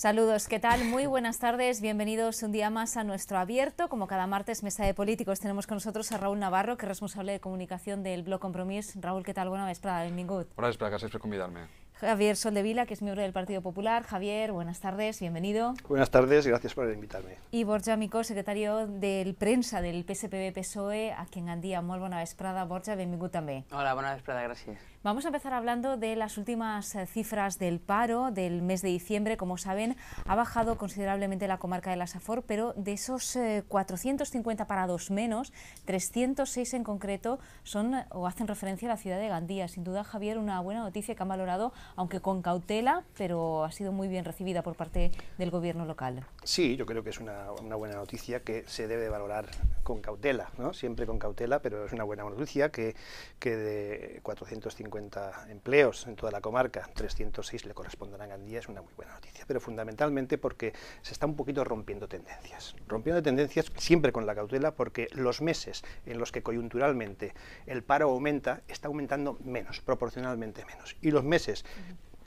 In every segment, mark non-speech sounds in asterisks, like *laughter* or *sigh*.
Saludos, ¿qué tal? Muy buenas tardes, bienvenidos un día más a nuestro abierto. Como cada martes, Mesa de Políticos, tenemos con nosotros a Raúl Navarro, que es responsable de comunicación del Blog Compromís. Raúl, ¿qué tal? Buena vesprada, Prada, Buenas vesprada, gracias por convidarme. Javier Soldevila, que es miembro del Partido Popular. Javier, buenas tardes, bienvenido. Buenas tardes, gracias por invitarme. Y Borja Mico, secretario del Prensa del PSPB-PSOE, a quien Andía muy buena tardes, vesprada. Borja, bienvenido también. Hola, buenas tardes, gracias. Vamos a empezar hablando de las últimas eh, cifras del paro del mes de diciembre. Como saben, ha bajado considerablemente la comarca de la Safor, pero de esos 450 eh, parados menos, 306 en concreto son o hacen referencia a la ciudad de Gandía. Sin duda, Javier, una buena noticia que han valorado, aunque con cautela, pero ha sido muy bien recibida por parte del gobierno local. Sí, yo creo que es una, una buena noticia que se debe valorar con cautela, ¿no? siempre con cautela, pero es una buena noticia que, que de 450 50 empleos en toda la comarca, 306 le corresponderán a Gandía, es una muy buena noticia, pero fundamentalmente porque se está un poquito rompiendo tendencias. Rompiendo tendencias siempre con la cautela porque los meses en los que coyunturalmente el paro aumenta, está aumentando menos, proporcionalmente menos. Y los meses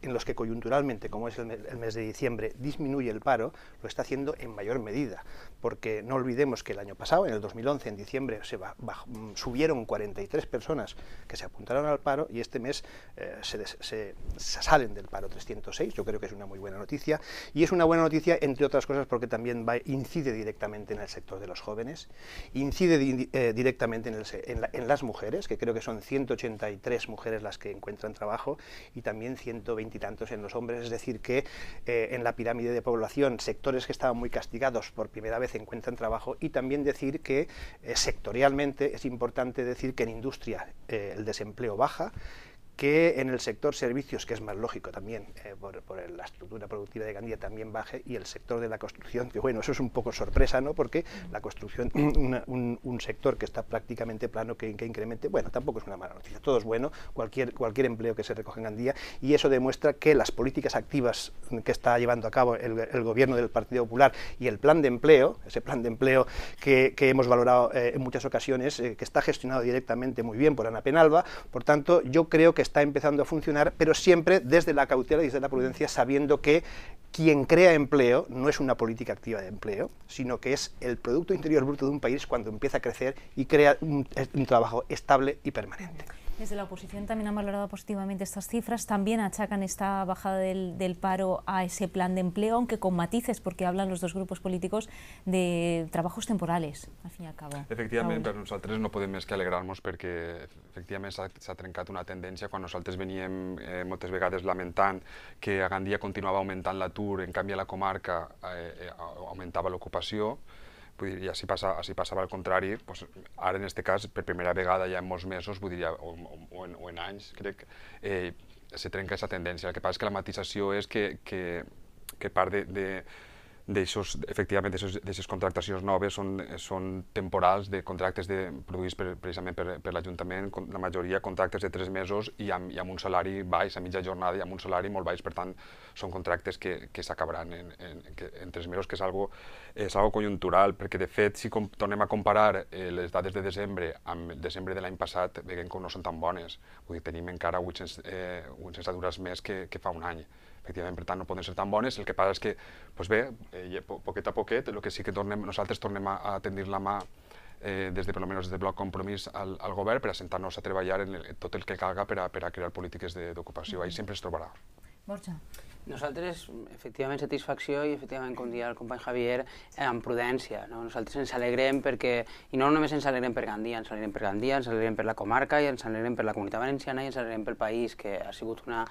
en los que coyunturalmente, como es el, mes de diciembre, disminuye el paro, lo está haciendo en mayor medida porque no olvidemos que el año pasado, en el 2011, en diciembre, subieron 43 personas que se apuntaron al paro y este mes eh, salen del paro 306, yo creo que es una muy buena noticia, y es una buena noticia, entre otras cosas, porque también incide directamente en el sector de los jóvenes, incide eh, directamente en, las mujeres, que creo que son 183 mujeres las que encuentran trabajo, y también 120 y tantos en los hombres, es decir, que eh, en la pirámide de población, sectores que estaban muy castigados por primera vez se encuentran trabajo y también decir que eh, sectorialmente es importante decir que en industria eh, el desempleo baja, que en el sector servicios, que es más lógico también, eh, por, la estructura productiva de Gandía también baje, y el sector de la construcción, que bueno, eso es un poco sorpresa, ¿no? Porque la construcción, *clears throat* un, sector que está prácticamente plano, que, que, incremente, bueno, tampoco es una mala noticia, todo es bueno, cualquier, cualquier empleo que se recoge en Gandía, y eso demuestra que las políticas activas que está llevando a cabo el, gobierno del Partido Popular y el plan de empleo, ese plan de empleo que, hemos valorado eh, en muchas ocasiones, eh, que está gestionado directamente muy bien por Ana Penalba, por tanto, yo creo que está empezando a funcionar, pero siempre desde la cautela y desde la prudencia, sabiendo que quien crea empleo no es una política activa de empleo, sino que es el Producto Interior Bruto de un país cuando empieza a crecer y crea un trabajo estable y permanente. Desde la oposición también han valorado positivamente estas cifras, también achacan esta bajada del, paro a ese plan de empleo, aunque con matices, porque hablan los dos grupos políticos de trabajos temporales, al fin y al cabo. Efectivamente, nosotros tres no podemos más que alegrarnos porque efectivamente se ha trencado una tendencia. Cuando nosotros veníamos eh, muchas vegades lamentando que a Gandía continuaba aumentando la tur, en cambio la comarca eh, eh, aumentaba la ocupación, Vull dir, ja si, passa, si passava el contrari, doncs ara en aquest cas, per primera vegada ja en molts mesos, vull dir, ja, o, o, en, o en anys, crec, eh, se trenca aquesta tendència. El que passa és que la matització és que, que, que part de, de efectivament, d'aquestes contractacions noves són, són temporals de contractes de, produïts per, precisament per, per l'Ajuntament, la majoria contractes de tres mesos i amb, i amb un salari baix, a mitja jornada i amb un salari molt baix, per tant, són contractes que, que s'acabaran en, en, en tres mesos, que és algo, és algo conjuntural, perquè de fet, si com, tornem a comparar eh, les dades de desembre amb el desembre de l'any passat, veiem que no són tan bones. Vull dir, tenim encara 800, eh, 800 més que, que fa un any efectivament, per tant, no poden ser tan bones. El que passa és que, doncs bé, eh, poquet a poquet, el que sí que tornem, nosaltres tornem a, a tendir la mà eh, des de, per almenys, des de Bloc Compromís al, al govern per assentar-nos a treballar en, el, en tot el que calga per a, per a crear polítiques d'ocupació. Mm -hmm. Ahí sempre es trobarà. Borja. Nosaltres, efectivament, satisfacció i, efectivament, com deia el company Javier, amb prudència. No? Nosaltres ens alegrem perquè, i no només ens alegrem per Gandia, ens alegrem per Gandia, ens alegrem per la comarca, i ens alegrem per la comunitat valenciana i ens alegrem pel país, que ha sigut una,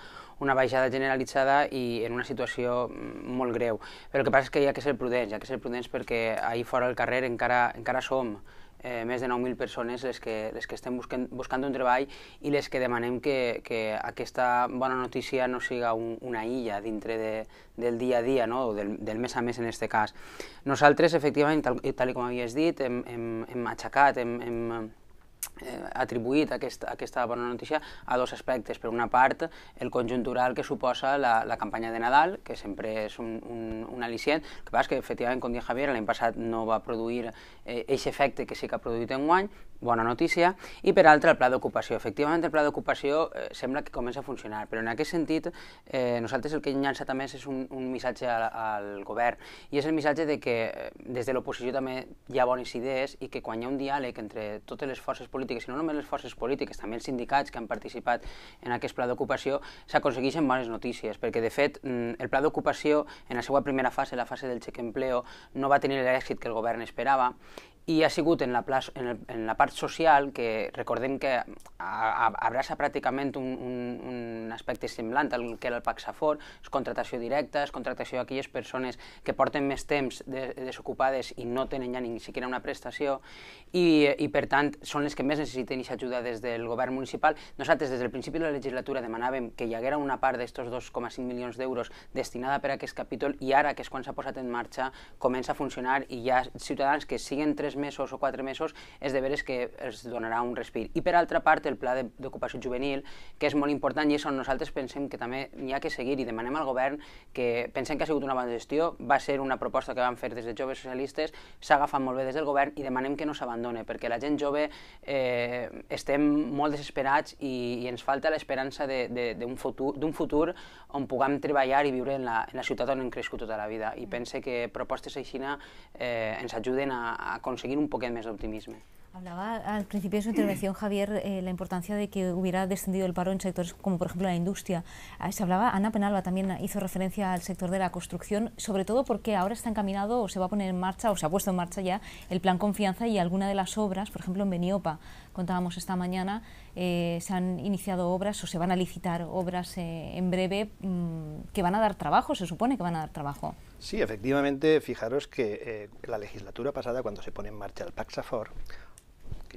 una baixada generalitzada i en una situació mm, molt greu. Però el que passa és que hi ha que ser prudents, hi ha que ser prudents perquè ahir fora al carrer encara, encara som eh, més de 9.000 persones les que, les que estem busquen, buscant un treball i les que demanem que, que aquesta bona notícia no siga un, una illa dintre de, del dia a dia, no? o del, del mes a mes en aquest cas. Nosaltres, efectivament, tal, tal com havies dit, hem, hem, hem aixecat, hem, hem eh, atribuït aquesta, aquesta bona notícia a dos aspectes. Per una part, el conjuntural que suposa la, la campanya de Nadal, que sempre és un, un, un al·licient. El que passa és que, efectivament, com deia Javier, l'any passat no va produir aquest eh, efecte que sí que ha produït en guany, bona notícia, i per altra el pla d'ocupació. Efectivament, el pla d'ocupació eh, sembla que comença a funcionar, però en aquest sentit eh, nosaltres el que hem llançat a més és un, un missatge al, al govern, i és el missatge de que eh, des de l'oposició també hi ha bones idees i que quan hi ha un diàleg entre totes les forces polítiques, i no només les forces polítiques, també els sindicats que han participat en aquest pla d'ocupació, s'aconsegueixen bones notícies, perquè de fet mm, el pla d'ocupació en la seva primera fase, la fase del xec empleo, no va tenir l'èxit que el govern esperava, i ha sigut en la, plaça, en, el, en la part social que recordem que a, a, abraça pràcticament un, un, un aspecte semblant al que era el Paxafor, és contratació directa, és contratació d'aquelles persones que porten més temps de, desocupades i no tenen ja ni siquiera una prestació i, i per tant són les que més necessiten aquesta ajuda des del govern municipal. Nosaltres des del principi de la legislatura demanàvem que hi haguera una part d'aquests 2,5 milions d'euros destinada per a aquest capítol i ara que és quan s'ha posat en marxa comença a funcionar i hi ha ciutadans que siguen tres tres mesos o quatre mesos, és de veres que es donarà un respir. I per altra part, el pla d'ocupació juvenil, que és molt important i és on nosaltres pensem que també n'hi ha que seguir i demanem al govern que pensem que ha sigut una bona gestió, va ser una proposta que vam fer des de joves socialistes, s'ha agafat molt bé des del govern i demanem que no s'abandone, perquè la gent jove eh, estem molt desesperats i, i ens falta l'esperança d'un futur, futur on puguem treballar i viure en la, en la ciutat on hem crescut tota la vida. I mm. pense que propostes així eh, ens ajuden a, a aconseguir seguir un más de optimismo. Hablaba al principio de su intervención, Javier, eh, la importancia de que hubiera descendido el paro en sectores como, por ejemplo, la industria. Ah, se hablaba, Ana Penalba también hizo referencia al sector de la construcción, sobre todo porque ahora está encaminado o se va a poner en marcha o se ha puesto en marcha ya el plan confianza y alguna de las obras, por ejemplo, en Beniopa, contábamos esta mañana, eh, se han iniciado obras o se van a licitar obras eh, en breve mm, que van a dar trabajo, se supone que van a dar trabajo. Sí, efectivamente, fijaros que eh, la legislatura pasada, cuando se pone en marcha el Paxafor,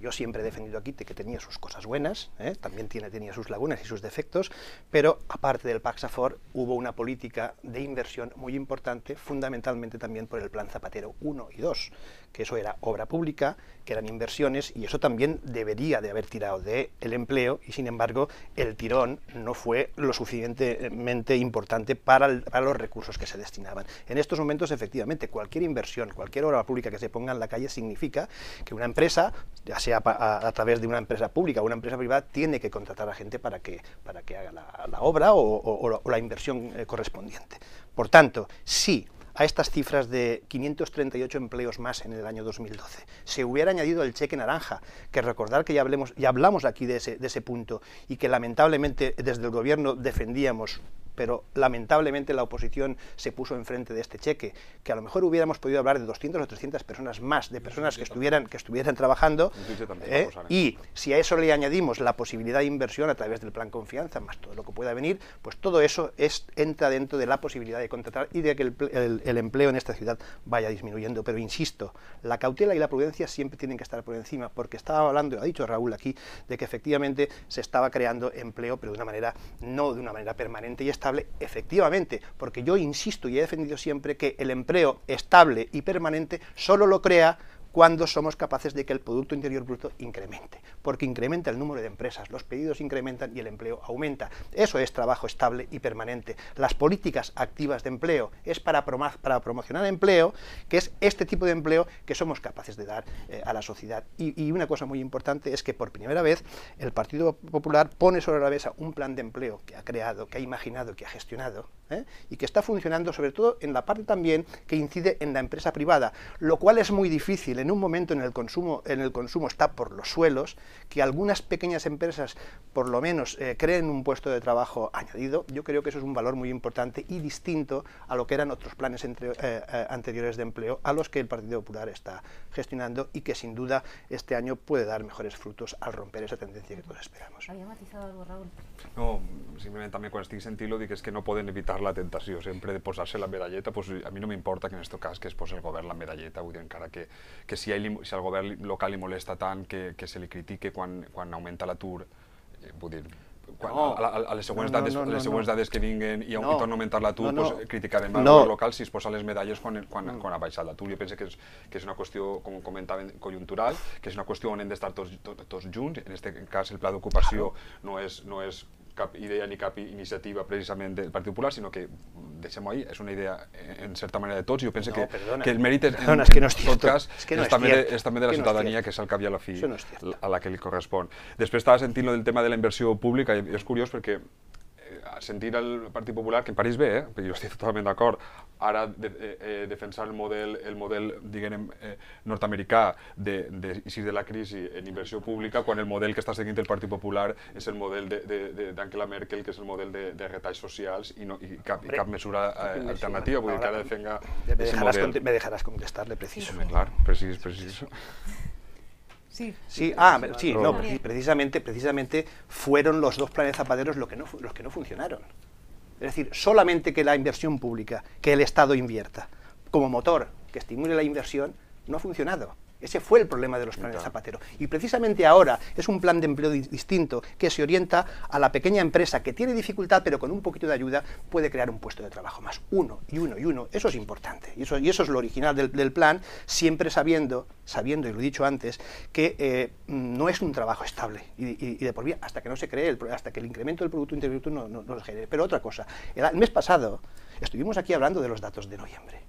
yo siempre he defendido aquí, que tenía sus cosas buenas, ¿eh? también tiene, tenía sus lagunas y sus defectos, pero aparte del Paxafor hubo una política de inversión muy importante, fundamentalmente también por el Plan Zapatero 1 y 2, que eso era obra pública, que eran inversiones, y eso también debería de haber tirado del el empleo, y sin embargo el tirón no fue lo suficientemente importante para, los recursos que se destinaban. En estos momentos, efectivamente, cualquier inversión, cualquier obra pública que se ponga en la calle significa que una empresa, sea a, través de una empresa pública o una empresa privada, tiene que contratar a gente para que, para que haga la, obra o, la inversión eh, correspondiente. Por tanto, si a estas cifras de 538 empleos más en el año 2012. Se hubiera añadido el cheque naranja, que recordar que ya, hablamos aquí de ese, de ese punto y que lamentablemente desde el gobierno defendíamos pero lamentablemente la oposición se puso enfrente de este cheque, que a lo mejor hubiéramos podido hablar de 200 o 300 personas más, de personas que estuvieran, que estuvieran trabajando, ¿eh? y si a eso le añadimos la posibilidad de inversión a través del plan confianza, más todo lo que pueda venir, pues todo eso entra dentro de la posibilidad de contratar y de que el, empleo en esta ciudad vaya disminuyendo. Pero insisto, la cautela y la prudencia siempre tienen que estar por encima, porque estaba hablando, ha dicho Raúl aquí, de que efectivamente se estaba creando empleo, pero de una manera, no de una manera permanente y efectivamente, porque yo insisto y he defendido siempre que el empleo estable y permanente solo lo crea cuando somos capaces de que el Producto Interior Bruto incremente, porque incrementa el número de empresas, los pedidos incrementan y el empleo aumenta. Eso es trabajo estable y permanente. Las políticas activas de empleo es para, promocionar empleo, que es este tipo de empleo que somos capaces de dar eh, a la sociedad. Y, una cosa muy importante es que por primera vez el Partido Popular pone sobre la mesa un plan de empleo que ha creado, que ha imaginado, que ha gestionado, ¿eh? y que está funcionando sobre todo en la parte también que incide en la empresa privada, lo cual es muy difícil en un momento en el consumo, en el consumo está por los suelos, que algunas pequeñas empresas por lo menos eh, creen un puesto de trabajo añadido, yo creo que eso es un valor muy importante y distinto a lo que eran otros planes eh, eh, anteriores de empleo a los que el Partido Popular está gestionando y que sin duda este año puede dar mejores frutos al romper esa tendencia que todos esperamos. Había matizado algo, Raúl. No, simplemente también cuando estoy sentido de que es que no pueden evitar la tentación siempre de posarse la medalleta, pues, a mí no me importa que en este caso que es pues el gobierno la medalleta, o en encara que, que que si, li, si el govern local li molesta tant que, que se li critique quan, quan augmenta l'atur, eh, vull dir, quan, no. a, a, a les següents, no, no, dades, no, no, les següents no. dades que vinguen i, no. i torna a augmentar l'atur, no, no. pues, eh, criticarem el govern local si es posa les medalles quan, quan, no. Mm. quan ha baixat l'atur. Jo penso que és, que és una qüestió, com comentaven, conjuntural, que és una qüestió on hem d'estar tots, tots, tots junts. En aquest cas, el pla d'ocupació no, és, no és cap idea ni cap iniciativa precisament del Partit Popular, sinó que, deixem-ho ahí, és una idea en certa manera de tots, i jo penso no, que, perdona, que el mèrit perdona, és que no en tot cas és, que no és, també, és també de la que ciutadania, no que és el cap i a la fi no a la que li correspon. Després estava sentint lo del tema de la inversió pública, i és curiós perquè sentir el Partit Popular, que en París ve, eh? Però jo estic totalment d'acord, ara de, eh, eh, defensar el model, el model diguem, eh, nord-americà de, de, de, de la crisi en inversió pública, quan el model que està seguint el Partit Popular és el model d'Angela Merkel, que és el model de, de retalls socials i, no, i, cap, i cap mesura eh, alternativa, vull dir que ara defenga eh? me dejarás, me contestar-le, preciso. Sí, clar, preciso, preciso. Sí, ah, sí, no, precisamente, precisamente fueron los dos planes zapaderos los que, no, los que no funcionaron. Es decir, solamente que la inversión pública, que el Estado invierta, como motor que estimule la inversión, no ha funcionado. Ese fue el problema de los planes Zapatero. Y precisamente ahora es un plan de empleo distinto que se orienta a la pequeña empresa que tiene dificultad, pero con un poquito de ayuda puede crear un puesto de trabajo más. Uno y uno y uno. Eso es importante. Y eso, y eso es lo original del, plan, siempre sabiendo, sabiendo, y lo he dicho antes, que eh, no es un trabajo estable y, de por vida hasta que no se cree, el, hasta que el incremento del Producto Interior no, no, genere. Pero otra cosa, el mes pasado estuvimos aquí hablando de los datos de noviembre.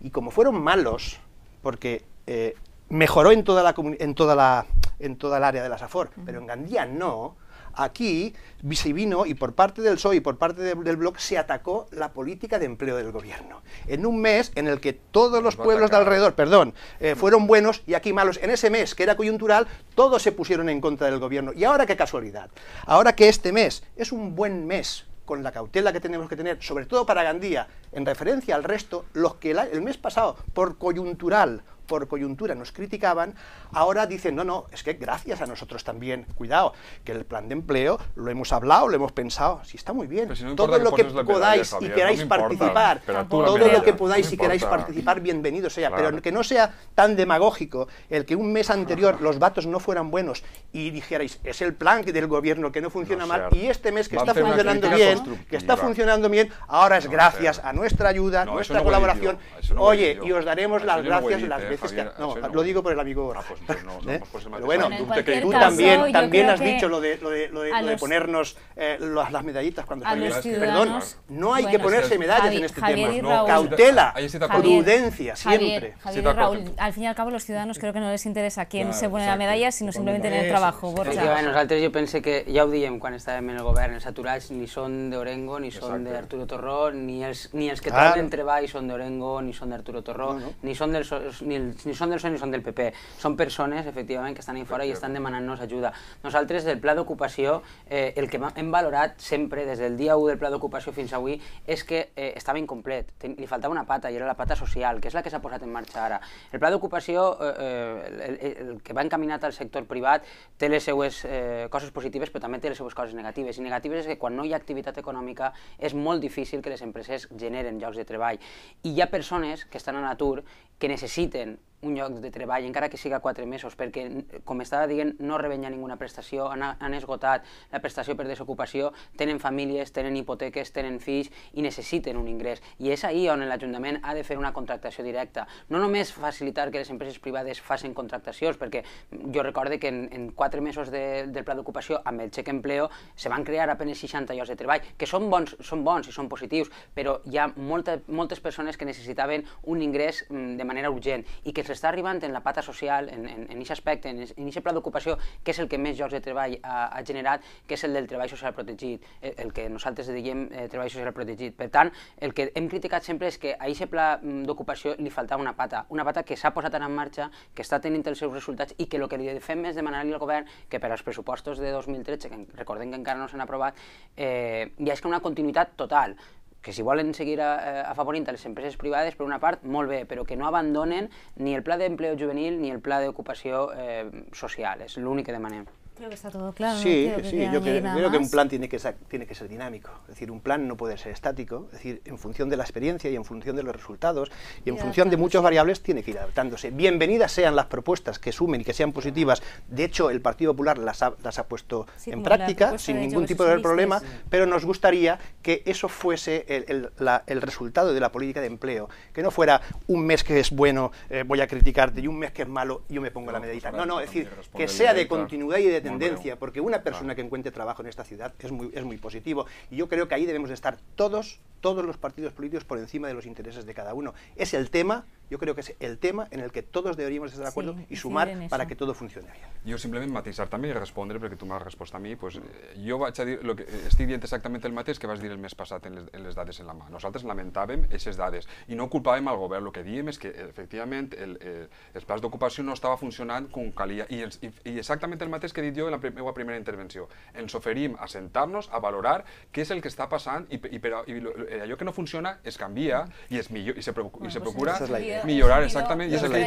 Y como fueron malos, porque eh, mejoró en toda, la en, toda la, en toda el área de la SAFOR, pero en Gandía no. Aquí se vino y por parte del PSOE y por parte del Bloc se atacó la política de empleo del gobierno. En un mes en el que todos los pueblos de alrededor, perdón, eh, fueron buenos y aquí malos. En ese mes que era coyuntural, todos se pusieron en contra del gobierno. Y ahora qué casualidad. Ahora que este mes es un buen mes con la cautela que tenemos que tener, sobre todo para Gandía, en referencia al resto, los que el, mes pasado, por coyuntural por coyuntura nos criticaban, ahora dicen, no, no, es que gracias a nosotros también, cuidado, que el plan de empleo lo hemos hablado, lo hemos pensado, si está muy bien, todo lo que, podáis y queráis participar, todo lo que podáis y queráis participar, bienvenido sea, pero que no sea tan demagógico el que un mes anterior *laughs* los datos no fueran buenos y dijerais, es el plan del gobierno que no funciona mal y este mes que está funcionando bien, que está funcionando bien, ahora es gracias a nuestra ayuda, nuestra colaboración, oye, y os daremos las gracias las ¿eh? lo digo por el amigo ah, Rafa. Pues ¿Eh? pues bueno, tú, también, también has dicho lo de, lo de, lo de, ponernos eh, las, medallitas cuando Perdón, no hay que ponerse medallas en este tema. Cautela, prudencia, siempre. al fin y al cabo los ciudadanos creo que no les interesa quién se pone la medalla, sino simplemente en el trabajo. Borja. yo yo que ya o diem cuando en el gobierno el ni ni de Orengo ni son de Arturo Torró, ni es ni el que entre son son Orengo Orengo, ni de Arturo Torró, ni son del del, ni són del PSOE ni són del PP. Són persones, efectivament, que estan ahí fora i estan demanant-nos ajuda. Nosaltres, el pla d'ocupació, eh, el que hem valorat sempre, des del dia 1 del pla d'ocupació fins avui, és que eh, estava incomplet. Ten, li faltava una pata, i era la pata social, que és la que s'ha posat en marxa ara. El pla d'ocupació, eh, eh el, el, que va encaminat al sector privat, té les seues eh, coses positives, però també té les seues coses negatives. I negatives és que quan no hi ha activitat econòmica és molt difícil que les empreses generen llocs de treball. I hi ha persones que estan a l'atur que necessiten um, un lloc de treball, encara que siga quatre mesos, perquè, com estava dient, no reben ja ninguna prestació, han, han esgotat la prestació per desocupació, tenen famílies, tenen hipoteques, tenen fills i necessiten un ingrés. I és ahir on l'Ajuntament ha de fer una contractació directa. No només facilitar que les empreses privades facin contractacions, perquè jo recordo que en, en quatre mesos de, del pla d'ocupació amb el xec empleo se van crear apenes 60 llocs de treball, que són bons, són bons i són positius, però hi ha molta, moltes persones que necessitaven un ingrés mm, de manera urgent i que els està arribant en la pata social, en aquest aspecte, en aquest pla d'ocupació, que és el que més llocs de treball ha, ha generat, que és el del treball social protegit, el, el que nosaltres diguem eh, treball social protegit. Per tant, el que hem criticat sempre és que a aquest pla mm, d'ocupació li faltava una pata, una pata que s'ha posat en marxa, que està tenint els seus resultats i que el que li fem és demanar-li al govern que per als pressupostos de 2013, que recordem que encara no s'han aprovat, eh, ja és que una continuïtat total. que si a seguir eh, favor de las empresas privadas, por una parte, molt pero que no abandonen ni el plan de empleo juvenil ni el plan de ocupación eh, social. Es lo único de manera. Creo que está todo claro. Sí, yo creo, que un plan tiene que, ser, dinámico. Es decir, un plan no puede ser estático. Es decir, en función de la experiencia y en función de los resultados y en función de muchas variables tiene que ir adaptándose. Bienvenidas sean las propuestas que sumen y que sean positivas. De hecho, el Partido Popular las ha, puesto en práctica sin ningún tipo de problema, pero nos gustaría que eso fuese el, resultado de la política de empleo, que no fuera un mes que es bueno, eh, voy a criticarte, y un mes que es malo, yo me pongo la pues medallita. No, no, es decir, que sea de continuidad y de tendencia, porque una persona que encuentre trabajo en esta ciudad es muy, es muy positivo, y yo creo que ahí debemos estar todos, todos los partidos políticos por encima de los intereses de cada uno. Es el tema yo creo que es el tema en el que todos deberíamos estar de acuerdo y sumar para que todo funcione bien. Yo simplemente matizar también y responder, porque tú me has respondido a mí, pues eh, yo voy a decir lo que, eh, estoy diciendo exactamente el mateix que vas a decir el mes pasado en les, dades en la mano. Nosotros lamentábamos esas dades y no culpábamos al gobierno. Lo que dijimos es que, efectivamente el, espacio eh, de ocupación no estaba funcionando con calidad y exactamente el que di yo en la primera intervención. en soferim a sentarnos, a valorar qué es el que está pasando y pero que no funciona es cambia y pues es se, procura, mejorar exactamente, y es el cabo lo,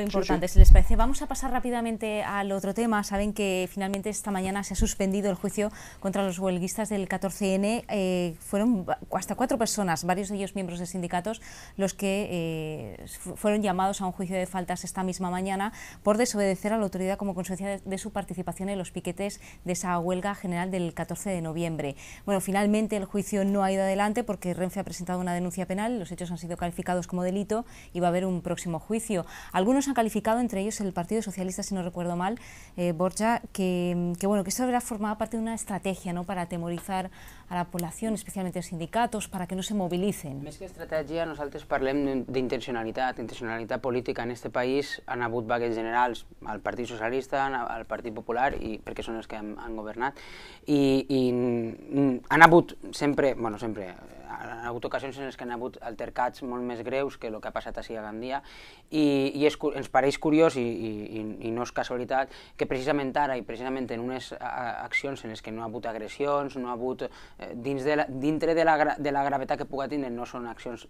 importante. Si les parece, vamos a pasar rápidamente al otro tema. Saben que finalmente esta mañana se ha suspendido el juicio contra los huelguistas del 14N. Eh, fueron hasta cuatro personas, varios de ellos miembros de sindicatos, los que eh, fueron llamados a un juicio de faltas esta misma mañana por desobedecer a la autoridad como consecuencia de, de su participación en los piquetes de esa huelga general del 14 de noviembre. Bueno, finalmente el juicio no ha ido adelante porque Renfe ha presentado una denuncia penal. Los hechos hechos han sido calificados como delito y va a haber un próximo juicio. Algunos han calificado, entre ellos el Partido Socialista, si no recuerdo mal, eh, Borja, que, que, bueno, que esto habrá formado parte de una estrategia ¿no? para atemorizar a la població, especialment els sindicats, que no se movilicen. Més que estratègia, nosaltres parlem d'intencionalitat, intencionalitat política. En aquest país han hagut vagues generals al Partit Socialista, al Partit Popular, i perquè són els que han, han governat, i, i han hagut sempre, bueno, sempre, ha hagut ocasions en les que han hagut altercats molt més greus que el que ha passat així a Gandia i, i és, ens pareix curiós i, i, i no és casualitat que precisament ara i precisament en unes accions en les que no ha hagut agressions, no ha hagut, eh, dins de la, dintre de la, de la gravetat que puga tindre no són accions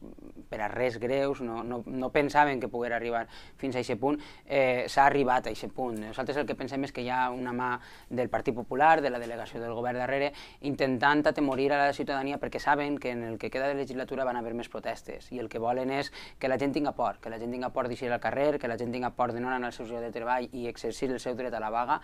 per a res greus, no, no, no pensaven que poguera arribar fins a aquest punt, eh, s'ha arribat a aquest punt. Nosaltres el que pensem és que hi ha una mà del Partit Popular, de la delegació del govern darrere, intentant atemorir a la ciutadania perquè saben que en el que queda de legislatura van haver més protestes i el que volen és que la gent tinga por, que la gent tinga por d'eixir al carrer, que la gent tinga por de no anar al seu lloc de treball i exercir el seu dret a la vaga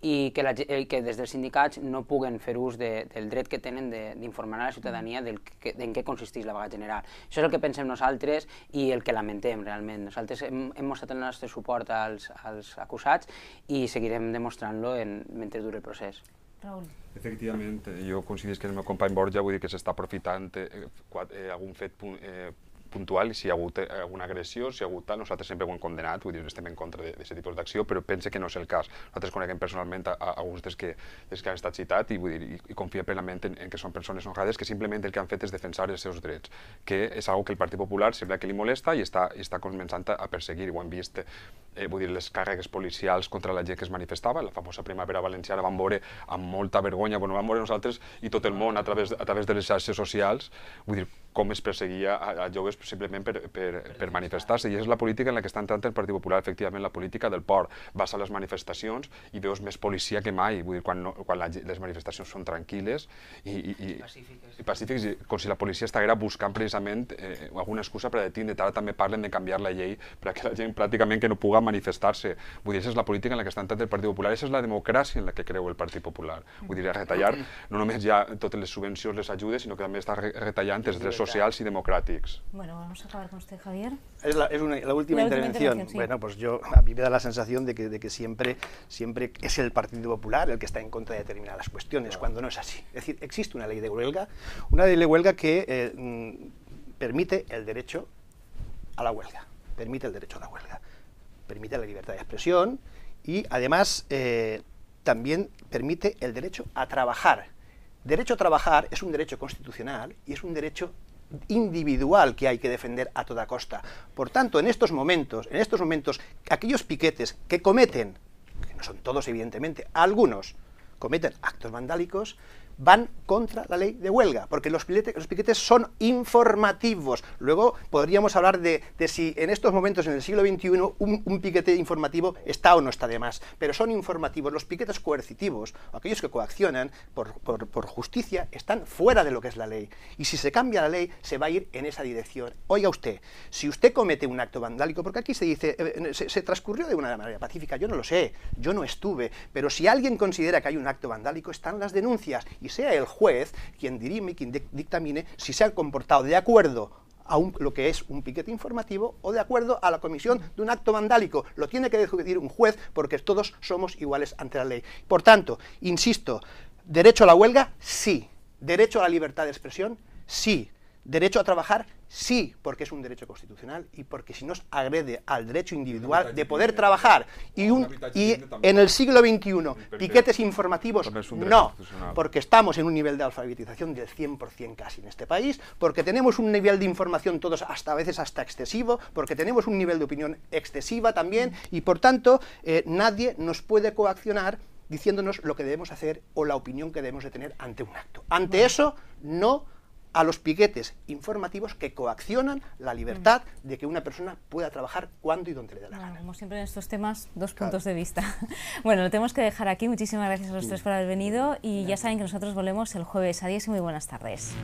i que, la, que des dels sindicats no puguen fer ús de, del dret que tenen d'informar a la ciutadania del que, en què consisteix la vaga general. Això és el que pensem nosaltres i el que lamentem realment. Nosaltres hem, hem mostrat el nostre suport als, als acusats i seguirem demostrant-lo mentre dure el procés. Raül. Efectivament, jo coincidís que el meu company Borja, vull dir que s'està aprofitant eh, eh, algun fet eh, puntual, i si hi ha hagut eh, alguna agressió, si hi ha hagut tal, nosaltres sempre ho hem condenat, vull dir, estem en contra d'aquest tipus d'acció, però pense que no és el cas. Nosaltres coneguem personalment a, a alguns dels que, dels que han estat citat i, vull dir, i, i confia plenament en, en que són persones honrades que simplement el que han fet és defensar els seus drets, que és una que el Partit Popular sembla que li molesta i està, i està començant a perseguir, ho hem vist eh, vull dir, les càrregues policials contra la gent que es manifestava, la famosa primavera valenciana van veure amb molta vergonya, bueno, van veure nosaltres i tot el món a través, a través de les xarxes socials, vull dir, com es perseguia a, a joves simplement per, per, per manifestar-se. I és la política en la que està entrant el Partit Popular, efectivament, la política del port. Vas a les manifestacions i veus més policia que mai, vull dir, quan, no, quan la, les manifestacions són tranquil·les i, i, i, i pacífiques, i, com si la policia estiguera buscant precisament eh, alguna excusa per detindre. Ara també parlen de canviar la llei perquè la gent pràcticament que no puga manifestar-se. Vull dir, aquesta és la política en la que està entrant el Partit Popular, aquesta és la democràcia en la que creu el Partit Popular. Vull dir, retallar no només ja totes les subvencions, les ajudes, sinó que també està retallant els drets socials y democráticos. Bueno, vamos a acabar con usted, Javier. Es la, última, intervención. Bueno, pues yo, a mí me da la sensación de que, siempre, siempre es el Partido Popular el que está en contra de determinadas cuestiones, cuando no es así. Es decir, existe una ley de huelga, una ley de huelga que eh, mm, permite el derecho a la huelga, permite el derecho a la huelga, permite la libertad de expresión y además eh, también permite el derecho a trabajar. Derecho a trabajar es un derecho constitucional y es un derecho individual que hay que defender a toda costa. Por tanto, en estos momentos, en estos momentos, aquellos piquetes que cometen, que no son todos evidentemente, algunos cometen actos vandálicos, van contra la ley de huelga, porque los piquetes, son informativos. Luego podríamos hablar de, si en estos momentos, en el siglo XXI, un, piquete informativo está o no está de más, pero son informativos. Los piquetes coercitivos, aquellos que coaccionan por, justicia, están fuera de lo que es la ley. Y si se cambia la ley, se va a ir en esa dirección. Oiga usted, si usted comete un acto vandálico, porque aquí se dice, eh, eh, se, transcurrió de una manera pacífica, yo no lo sé, yo no estuve, pero si alguien considera que hay un acto vandálico, están las denuncias y sea el juez quien dirime, quien dictamine si se ha comportado de acuerdo a lo que es un piquete informativo o de acuerdo a la comisión de un acto vandálico. Lo tiene que decidir un juez porque todos somos iguales ante la ley. Por tanto, insisto, derecho a la huelga, sí. Derecho a la libertad de expresión, sí. Derecho a trabajar, Sí, porque es un derecho constitucional y porque si nos agrede al derecho individual de poder trabajar y, en el siglo XXI piquetes informativos, no, porque estamos en un nivel de alfabetización del 100% casi en este país, porque tenemos un nivel de información todos hasta a veces hasta excesivo, porque tenemos un nivel de opinión excesiva también y por tanto eh, nadie nos puede coaccionar diciéndonos lo que debemos hacer o la opinión que debemos de tener ante un acto. Ante eso no a los piquetes informativos que coaccionan la libertad mm. de que una persona pueda trabajar cuando y donde le dé la gana. Como siempre en estos temas, dos puntos de vista. *laughs* bueno, lo tenemos que dejar aquí. Muchísimas gracias a los tres por haber venido y ya saben que nosotros volvemos el jueves. a 10 y muy buenas tardes.